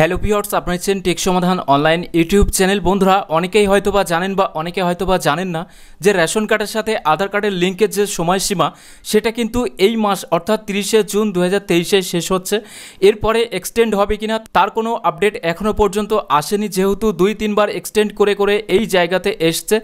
hello Pears আপনার হচ্ছেন take সমাধান অনলাইন ইউটিউব চ্যানেল বন্ধুরা অনেকেই হয়তো বা জানেন বা অনেকে হয়তো বা জানেন না যে রেশন কার্ডের সাথে আধার কার্ডের লিঙ্কের যে সময়সীমা সেটা কিন্তু এই মাস অর্থাৎ তিরিশে জুন দু হাজার শেষ হচ্ছে এরপরে এক্সটেন্ড হবে কি না তার কোনো আপডেট এখনও পর্যন্ত আসেনি যেহেতু দুই তিনবার এক্সটেন্ড করে করে এই জায়গাতে এসছে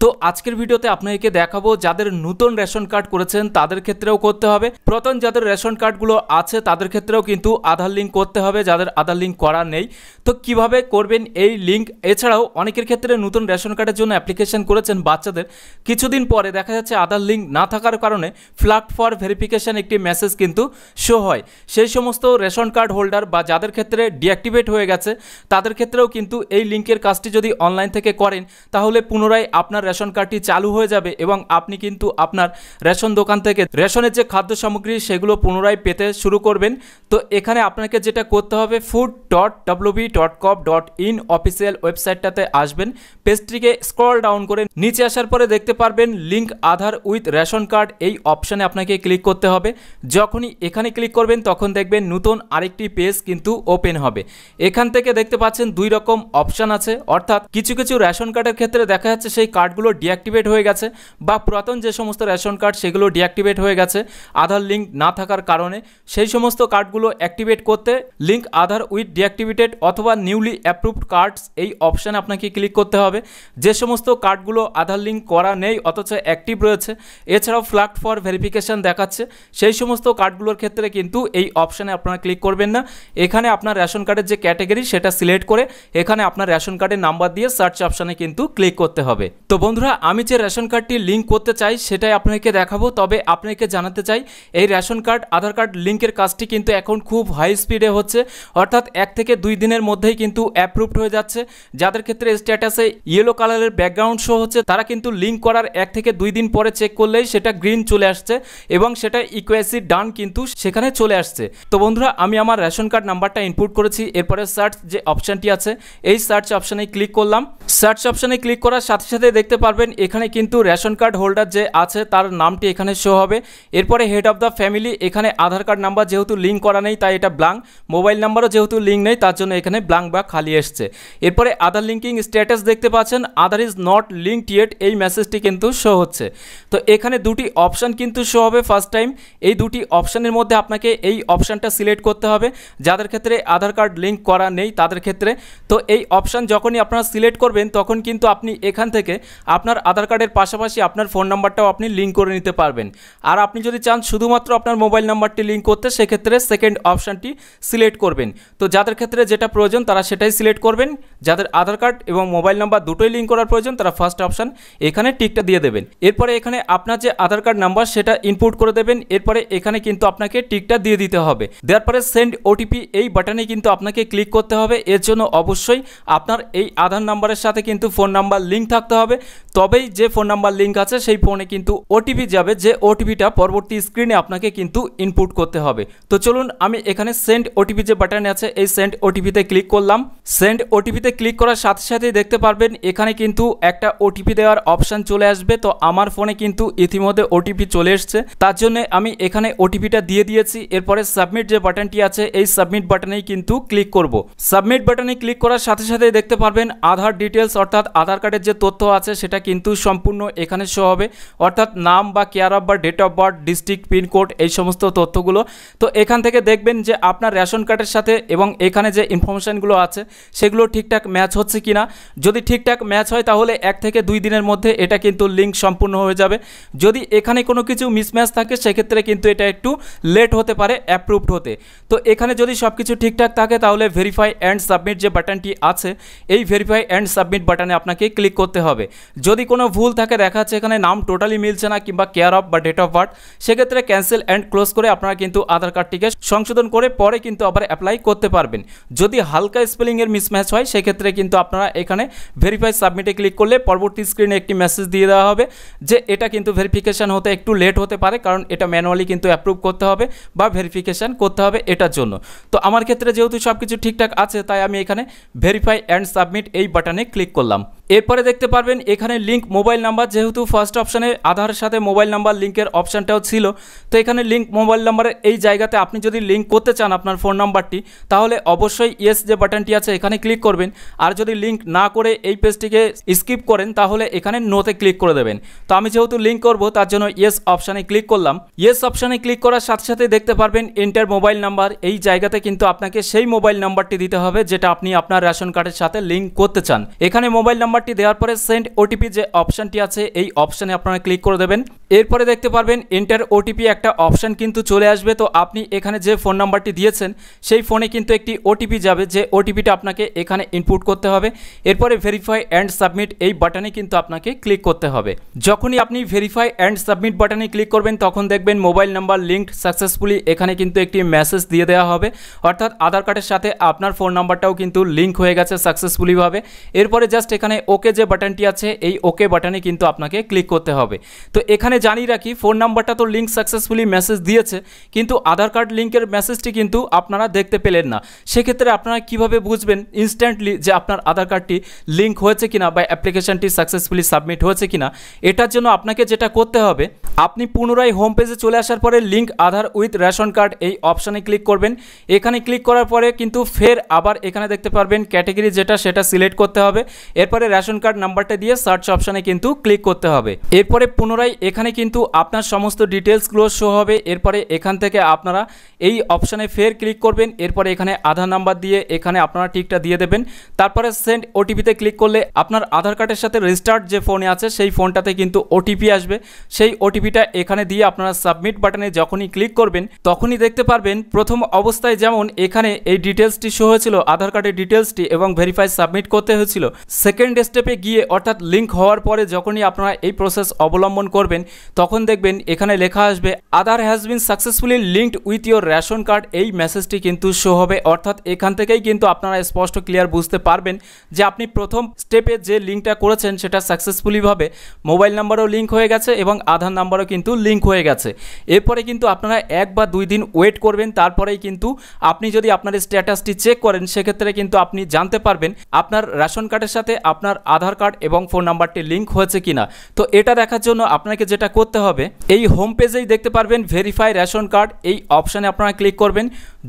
তো আজকের ভিডিওতে আপনাকে দেখাবো যাদের নতুন রেশন কার্ড করেছেন তাদের ক্ষেত্রেও করতে হবে প্রথম যাদের রেশন কার্ডগুলো আছে তাদের ক্ষেত্রেও কিন্তু আধার লিঙ্ক করতে হবে যাদের আধার লিঙ্ক করা নেই তো কিভাবে করবেন এই লিঙ্ক এছাড়াও অনেকের ক্ষেত্রে নতুন রেশন কার্ডের জন্য অ্যাপ্লিকেশন করেছেন বাচ্চাদের কিছুদিন পরে দেখা যাচ্ছে আধার লিঙ্ক না থাকার কারণে ফ্ল্যাট ফর ভেরিফিকেশান একটি মেসেজ কিন্তু শো হয় সেই সমস্ত রেশন কার্ড হোল্ডার বা যাদের ক্ষেত্রে ডিঅ্যাক্টিভেট হয়ে গেছে তাদের ক্ষেত্রেও কিন্তু এই লিঙ্কের কাজটি যদি অনলাইন থেকে করেন তাহলে পুনরায় আপনার রেশন কার্ডটি চালু হয়ে যাবে এবং আপনি কিন্তু আপনার রেশন দোকান থেকে রেশনের যে খাদ্য সামগ্রী সেগুলো পুনরায় পেতে শুরু করবেন তো এখানে আপনাকে যেটা করতে হবে food dot dot WB dot gov dot in official ওয়েবসাইটটাতে আসবেন পেজটিকে স্ক্রল ডাউন করে নিচে আসার পরে দেখতে পারবেন link Aadhaar with ration card এই অপশানে আপনাকে ক্লিক করতে হবে যখনই এখানে ক্লিক করবেন তখন দেখবেন নতুন আরেকটি পেজ কিন্তু ওপেন হবে এখান থেকে দেখতে পাচ্ছেন দুই রকম অপশান আছে অর্থাৎ কিছু কিছু রেশন কার্ডের ক্ষেত্রে দেখা যাচ্ছে সেই কার্ডগুলো ডিঅ্যাক্টিভেট হয়ে গেছে বা পুরাতন যে সমস্ত রেশন কার্ড সেগুলো ডিঅ্যাক্টিভেট হয়ে গেছে আধার লিঙ্ক না থাকার কারণে সেই সমস্ত কার্ডগুলো অ্যাক্টিভেট করতে link Aadhaar with deactive activated অথবা নিউলি অ্যাপ্রুভড কার্ডস এই অপশানে আপনাকে ক্লিক করতে হবে যে সমস্ত কার্ডগুলো আধার লিঙ্ক করা নেই অথচ অ্যাক্টিভ রয়েছে এছাড়াও ফ্ল্যাট ফর ভেরিফিকেশান দেখাচ্ছে সেই সমস্ত কার্ডগুলোর ক্ষেত্রে কিন্তু এই অপশানে আপনারা ক্লিক করবেন না এখানে আপনার রেশন কার্ডের যে ক্যাটাগরি সেটা সিলেক্ট করে এখানে আপনার রেশন কার্ডের নাম্বার দিয়ে সার্চ অপশানে কিন্তু ক্লিক করতে হবে তো বন্ধুরা আমি যে রেশন কার্ডটি লিঙ্ক করতে চাই সেটাই আপনাকে দেখাবো তবে আপনাকে জানাতে চাই এই রেশন কার্ড আধার কার্ড লিঙ্কের কাজটি কিন্তু এখন খুব হাই স্পিডে হচ্ছে অর্থাৎ এক থেকে থেকে দুই দিনের মধ্যেই কিন্তু অ্যাপ্রুভড হয়ে যাচ্ছে যাদের ক্ষেত্রে স্ট্যাটাসে ইয়েলো কালারের ব্যাকগ্রাউন্ড শো হচ্ছে তারা কিন্তু লিঙ্ক করার এক থেকে দুই দিন পরে চেক করলেই সেটা গ্রিন চলে আসছে এবং সেটা ইকুয়েসি ডান কিন্তু সেখানে চলে আসছে তো বন্ধুরা আমি আমার রেশন কার্ড নাম্বারটা ইনপুট করেছি এরপরে সার্চ যে অপশানটি আছে এই সার্চ অপশানে ক্লিক করলাম সার্চ অপশানে ক্লিক করার সাথে সাথে দেখতে পারবেন এখানে কিন্তু রেশন কার্ড হোল্ডার যে আছে তার নামটি এখানে শো হবে এরপরে হেড অফ দ্য ফ্যামিলি এখানে আধার কার্ড নাম্বার যেহেতু লিঙ্ক করা নেই তাই এটা ব্লাঙ্ক মোবাইল নাম্বারও যেহেতু লিঙ্ক নেই নেই তার জন্য এখানে ব্লাঙ্ক বা খালি এসছে এরপরে আদার লিঙ্কিং স্ট্যাটাস দেখতে পাচ্ছেন Aadhaar is not linked yet এই মেসেজটি কিন্তু শো হচ্ছে তো এখানে দুটি অপশান কিন্তু শো হবে ফার্স্ট টাইম এই দুটি অপশানের মধ্যে আপনাকে এই অপশানটা সিলেক্ট করতে হবে যাদের ক্ষেত্রে আধার কার্ড লিঙ্ক করা নেই তাদের ক্ষেত্রে তো এই অপশান যখনই আপনারা সিলেক্ট করবেন তখন কিন্তু আপনি এখান থেকে আপনার আধার কার্ডের পাশাপাশি আপনার ফোন নাম্বারটাও আপনি লিঙ্ক করে নিতে পারবেন আর আপনি যদি চান শুধুমাত্র আপনার মোবাইল নাম্বারটি লিঙ্ক করতে সেক্ষেত্রে সেকেন্ড অপশানটি সিলেক্ট করবেন তো যাদের ক্ষেত্রে যেটা প্রয়োজন তারা সেটাই সিলেক্ট করবেন যাদের আধার কার্ড এবং মোবাইল নাম্বার দুটোই লিঙ্ক করার প্রয়োজন তারা ফার্স্ট অপশান এখানে টিকটা দিয়ে দেবেন এরপরে এখানে আপনার যে আধার কার্ড নাম্বার সেটা ইনপুট করে দেবেন এরপরে এখানে কিন্তু আপনাকে টিকটা দিয়ে দিতে হবে দেওয়ার পরে সেন্ড ওটিপি এই বাটনে কিন্তু আপনাকে ক্লিক করতে হবে এর জন্য অবশ্যই আপনার এই আধার নাম্বারের সাথে কিন্তু ফোন নাম্বার লিঙ্ক থাকতে হবে তবেই যে ফোন নাম্বার লিঙ্ক আছে সেই ফোনে কিন্তু ওটিপি যাবে যে ওটিপিটা পরবর্তী স্ক্রিনে আপনাকে কিন্তু ইনপুট করতে হবে তো চলুন আমি এখানে সেন্ড ওটিপি যে বাটনে আছে এই সেন্ড সেন্ড ওটিপিতে ক্লিক করলাম সেন্ড ওটিপিতে ক্লিক করার সাথে সাথে দেখতে পারবেন এখানে কিন্তু একটা ওটিপি দেওয়ার অপশান চলে আসবে তো আমার ফোনে কিন্তু ইতিমধ্যে ওটিপি চলে এসছে তার জন্য আমি এখানে ওটিপিটা দিয়ে দিয়েছি এরপরে সাবমিট যে বাটনটি আছে এই সাবমিট বাটনেই কিন্তু ক্লিক করব সাবমিট বাটনে ক্লিক করার সাথে সাথে দেখতে পারবেন আধার ডিটেলস অর্থাৎ আধার কার্ডের যে তথ্য আছে সেটা কিন্তু সম্পূর্ণ এখানে শো হবে অর্থাৎ নাম বা কেয়ার অফ বা date of birth district pincode এই সমস্ত তথ্যগুলো তো এখান থেকে দেখবেন যে আপনার রেশন কার্ডের সাথে এবং এখানে এখানে যে ইনফরমেশানগুলো আছে সেগুলো ঠিকঠাক ম্যাচ হচ্ছে কি না যদি ঠিকঠাক ম্যাচ হয় তাহলে এক থেকে দুই দিনের মধ্যে এটা কিন্তু লিঙ্ক সম্পূর্ণ হয়ে যাবে যদি এখানে কোনো কিছু মিসম্যাচ থাকে সেক্ষেত্রে কিন্তু এটা একটু লেট হতে পারে অ্যাপ্রুভড হতে তো এখানে যদি সব কিছু ঠিকঠাক থাকে তাহলে ভেরিফাই অ্যান্ড সাবমিট যে বাটনটি আছে এই ভেরিফাই অ্যান্ড সাবমিট বাটনে আপনাকে ক্লিক করতে হবে যদি কোনো ভুল থাকে দেখা যাচ্ছে এখানে নাম টোটালি মিলছে না কিংবা কেয়ার অফ বা ডেট অফ বার্থ সেক্ষেত্রে ক্যান্সেল অ্যান্ড ক্লোজ করে আপনারা কিন্তু আধার কার্ডটিকে সংশোধন করে পরে কিন্তু আবার অ্যাপ্লাই করতে পারবেন যদি হালকা স্পেলিংয়ের মিসম্যাচ হয় সেক্ষেত্রে কিন্তু আপনারা এখানে ভেরিফাই সাবমিটে ক্লিক করলে পরবর্তী স্ক্রিনে একটি মেসেজ দিয়ে দেওয়া হবে যে এটা কিন্তু ভেরিফিকেশান হতে একটু লেট হতে পারে কারণ এটা ম্যানুয়ালি কিন্তু অ্যাপ্রুভ করতে হবে বা ভেরিফিকেশান করতে হবে এটার জন্য তো আমার ক্ষেত্রে যেহেতু সব কিছু ঠিকঠাক আছে তাই আমি এখানে ভেরিফাই অ্যান্ড সাবমিট এই বাটনে ক্লিক করলাম এরপরে দেখতে পারবেন এখানে লিঙ্ক মোবাইল নাম্বার যেহেতু ফার্স্ট অপশানে আধারের সাথে মোবাইল নাম্বার লিঙ্কের অপশানটাও ছিল তো এখানে লিঙ্ক মোবাইল নাম্বারের এই জায়গাতে আপনি যদি লিঙ্ক করতে চান আপনার ফোন নাম্বারটি তাহলে অবশ্যই ইয়েস যে বাটনটি আছে এখানে ক্লিক করবেন আর যদি লিঙ্ক না করে এই পেজটিকে স্কিপ করেন তাহলে এখানে নোতে ক্লিক করে দেবেন তো আমি যেহেতু লিঙ্ক করব তার জন্য ইয়েস অপশানে ক্লিক করলাম ইয়েস অপশানে ক্লিক করার সাথে সাথে দেখতে পারবেন এন্টার মোবাইল নাম্বার এই জায়গাতে কিন্তু আপনাকে সেই মোবাইল নাম্বারটি দিতে হবে যেটা আপনি আপনার রেশন কার্ডের সাথে লিঙ্ক করতে চান এখানে মোবাইল নাম্বার নাম্বারটি দেওয়ার পরে সেন্ড ওটিপি যে অপশানটি আছে এই অপশানে আপনারা ক্লিক করে দেবেন এরপরে দেখতে পারবেন এন্টার ওটিপি একটা অপশান কিন্তু চলে আসবে তো আপনি এখানে যে ফোন নাম্বারটি দিয়েছেন সেই ফোনে কিন্তু একটি ওটিপি যাবে যে ওটিপিটা আপনাকে এখানে ইনপুট করতে হবে এরপরে ভেরিফাই অ্যান্ড সাবমিট এই বাটনে কিন্তু আপনাকে ক্লিক করতে হবে যখনই আপনি ভেরিফাই অ্যান্ড সাবমিট বাটনে ক্লিক করবেন তখন দেখবেন মোবাইল নাম্বার লিঙ্কড সাকসেসফুলি এখানে কিন্তু একটি মেসেজ দিয়ে দেওয়া হবে অর্থাৎ আধার কার্ডের সাথে আপনার ফোন নাম্বারটাও কিন্তু লিঙ্ক হয়ে গেছে সাকসেসফুলিভাবে এরপরে জাস্ট এখানে ওকে যে বাটনটি আছে এই ওকে বাটনে কিন্তু আপনাকে ক্লিক করতে হবে তো এখানে জানিয়ে রাখি ফোন নাম্বারটা তো লিঙ্ক সাকসেসফুলি মেসেজ দিয়েছে কিন্তু আধার কার্ড লিঙ্কের মেসেজটি কিন্তু আপনারা দেখতে পেলেন না সেক্ষেত্রে আপনারা কিভাবে বুঝবেন ইনস্ট্যান্টলি যে আপনার আধার কার্ডটি লিঙ্ক হয়েছে কিনা বা অ্যাপ্লিকেশানটি সাকসেসফুলি সাবমিট হয়েছে কিনা এটার জন্য আপনাকে যেটা করতে হবে আপনি পুনরায় হোম পেজে চলে আসার পরে link Aadhaar with ration card এই অপশানে ক্লিক করবেন এখানে ক্লিক করার পরে কিন্তু ফের আবার এখানে দেখতে পারবেন ক্যাটাগরি যেটা সেটা সিলেক্ট করতে হবে এরপরে রেশন কার্ড নাম্বারটা দিয়ে সার্চ অপশানে কিন্তু ক্লিক করতে হবে এরপরে পুনরায় এখানে কিন্তু আপনার সমস্ত ডিটেলসগুলো শো হবে এরপরে এখান থেকে আপনারা এই অপশানে ফের ক্লিক করবেন এরপরে এখানে আধার নাম্বার দিয়ে এখানে আপনারা টিকটা দিয়ে দেবেন তারপরে সেন্ড ওটিপিতে ক্লিক করলে আপনার আধার কার্ডের সাথে রেজিস্টার্ড যে ফোনে আছে সেই ফোনটাতে কিন্তু ওটিপি আসবে সেই ওটিপিটা এখানে দিয়ে আপনারা সাবমিট বাটনে যখনই ক্লিক করবেন তখনই দেখতে পারবেন প্রথম অবস্থায় যেমন এখানে এই ডিটেলসটি শো হয়েছিল আধার কার্ডের ডিটেলসটি এবং ভেরিফাই সাবমিট করতে হয়েছিল সেকেন্ড স্টেপে গিয়ে অর্থাৎ লিঙ্ক হওয়ার পরে যখনই আপনারা এই প্রসেস অবলম্বন করবেন তখন দেখবেন এখানে লেখা আসবে Aadhaar has been successfully linked with your ration card এই মেসেজটি কিন্তু শো হবে অর্থাৎ এখান থেকেই কিন্তু আপনারা স্পষ্ট ক্লিয়ার বুঝতে পারবেন যে আপনি প্রথম স্টেপে যে লিঙ্কটা করেছেন সেটা সাকসেসফুলিভাবে মোবাইল নাম্বারও লিঙ্ক হয়ে গেছে এবং আধার নাম্বারও কিন্তু লিঙ্ক হয়ে গেছে এরপরে কিন্তু আপনারা এক বা দুই দিন ওয়েট করবেন তারপরেই কিন্তু আপনি যদি আপনার স্ট্যাটাসটি চেক করেন সেক্ষেত্রে কিন্তু আপনি জানতে পারবেন আপনার রেশন কার্ডের সাথে আপনার আধার কার্ড এবং ফোন নাম্বারটি লিঙ্ক হয়েছে কিনা তো এটা দেখার জন্য আপনাকে যেটা যেটা করতে হবে এই হোম পেজেই দেখতে পারবেন ভেরিফাই রেশন কার্ড এই অপশানে আপনারা ক্লিক করবেন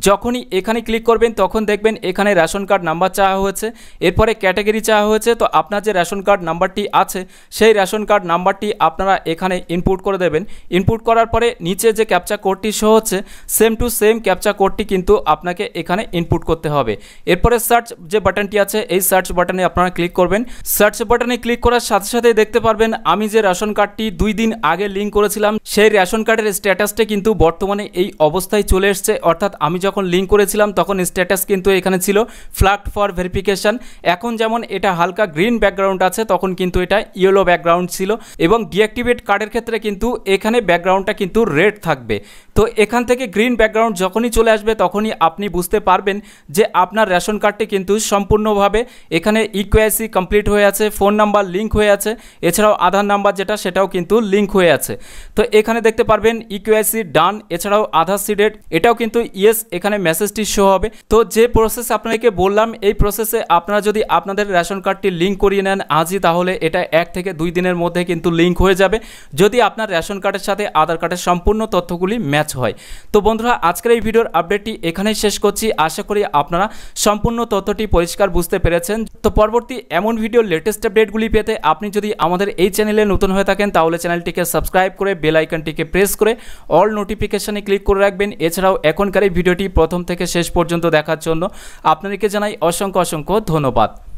যখনই এখানে ক্লিক করবেন তখন দেখবেন এখানে রেশন কার্ড নাম্বার চাওয়া হয়েছে এরপরে ক্যাটাগরি চাওয়া হয়েছে তো আপনার যে রেশন কার্ড নাম্বারটি আছে সেই রেশন কার্ড নাম্বারটি আপনারা এখানে ইনপুট করে দেবেন ইনপুট করার পরে নিচে যে ক্যাপচা কোডটি শো হচ্ছে সেম টু সেম ক্যাপচা কোডটি কিন্তু আপনাকে এখানে ইনপুট করতে হবে এরপরে সার্চ যে বাটনটি আছে এই সার্চ বাটনে আপনারা ক্লিক করবেন সার্চ বাটনে ক্লিক করার সাথে সাথে দেখতে পারবেন আমি যে রেশন কার্ডটি দুই দিন আগে লিঙ্ক করেছিলাম সেই রেশন কার্ডের স্ট্যাটাসটা কিন্তু বর্তমানে এই অবস্থায় চলে এসছে অর্থাৎ আমি যখন লিঙ্ক করেছিলাম তখন স্ট্যাটাস কিন্তু এখানে ছিল ফ্লাগড ফর ভেরিফিকেশান এখন যেমন এটা হালকা গ্রিন ব্যাকগ্রাউন্ড আছে তখন কিন্তু এটা ইয়েলো ব্যাকগ্রাউন্ড ছিল এবং ডিঅ্যাক্টিভেট কার্ডের ক্ষেত্রে কিন্তু এখানে ব্যাকগ্রাউন্ডটা কিন্তু রেড থাকবে তো এখান থেকে গ্রিন ব্যাকগ্রাউন্ড যখনই চলে আসবে তখনই আপনি বুঝতে পারবেন যে আপনার রেশন কার্ডটি কিন্তু সম্পূর্ণভাবে এখানে ইকোয়াইসি e কমপ্লিট হয়ে আছে ফোন নাম্বার লিঙ্ক হয়ে আছে এছাড়াও আধার নাম্বার যেটা সেটাও কিন্তু লিঙ্ক হয়ে আছে তো এখানে দেখতে পারবেন ইকোয়াইসি e ডান এছাড়াও আধার সিডেড এটাও কিন্তু ইয়েস এখানে মেসেজটি শো হবে তো যে প্রসেস আপনাকে বললাম এই প্রসেসে আপনারা যদি আপনাদের রেশন কার্ডটি লিঙ্ক করিয়ে নেন আজই তাহলে এটা এক থেকে দুই দিনের মধ্যে কিন্তু লিঙ্ক হয়ে যাবে যদি আপনার রেশন কার্ডের সাথে আধার কার্ডের সম্পূর্ণ তথ্যগুলি ম্যাচ হয় তো বন্ধুরা আজকের এই ভিডিওর আপডেটটি এখানেই শেষ করছি আশা করি আপনারা সম্পূর্ণ তথ্যটি পরিষ্কার বুঝতে পেরেছেন তো পরবর্তী এমন ভিডিও লেটেস্ট আপডেটগুলি পেতে আপনি যদি আমাদের এই চ্যানেলে নতুন হয়ে থাকেন তাহলে চ্যানেলটিকে সাবস্ক্রাইব করে বেল প্রেস করে অল নোটিফিকেশানে ক্লিক করে রাখবেন এছাড়াও এখনকার এই ভিডিওটি ভিডিওটি প্রথম থেকে শেষ পর্যন্ত দেখার জন্য আপনাদেরকে জানাই অসংখ্য অসংখ্য ধন্যবাদ